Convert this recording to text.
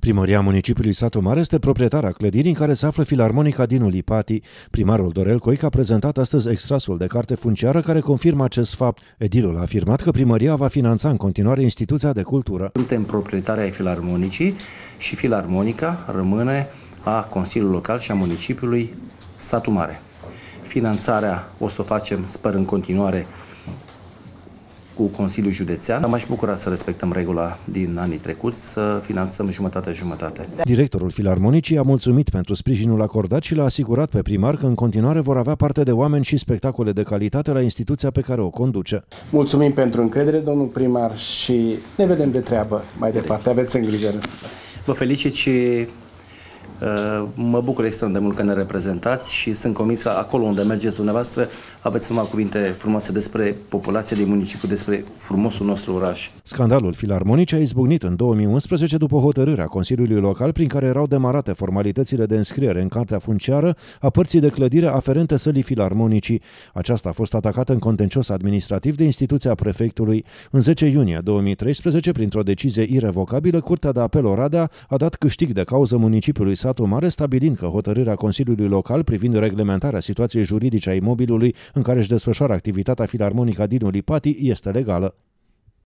Primăria municipiului Satu Mare este proprietara clădirii în care se află Filarmonica din Ulipati. Primarul Dorel Coica a prezentat astăzi extrasul de carte funciară care confirmă acest fapt. Edilul a afirmat că primăria va finanța în continuare instituția de cultură. Suntem proprietari ai Filarmonicii și Filarmonica rămâne a Consiliului Local și a municipiului Satu Mare. Finanțarea o să o facem, sper în continuare, cu Consiliul Județean. M-aș bucura să respectăm regula din anii trecuți, să finanțăm jumătate-jumătate. Directorul Filarmonicii a mulțumit pentru sprijinul acordat și l-a asigurat pe primar că în continuare vor avea parte de oameni și spectacole de calitate la instituția pe care o conduce. Mulțumim pentru încredere, domnul primar, și ne vedem de treabă mai departe. Aveți îngrijire. Vă felicit și Uh, mă bucur extrem de mult că ne reprezentați și sunt convins că acolo unde mergeți dumneavoastră aveți numai cuvinte frumoase despre populația din municipiu, despre frumosul nostru oraș. Scandalul filarmonic a izbucnit în 2011 după hotărârea Consiliului Local prin care erau demarate formalitățile de înscriere în cartea funciară a părții de clădire aferente sălii filarmonicii. Aceasta a fost atacată în contencios administrativ de instituția prefectului. În 10 iunie 2013, printr-o decizie irevocabilă, Curtea de Apel Oradea a dat câștig de cauză municipiului Satu Mare, stabilind că hotărârea Consiliului Local privind reglementarea situației juridice a imobilului în care își desfășoară activitatea filarmonică din Lipati este legală.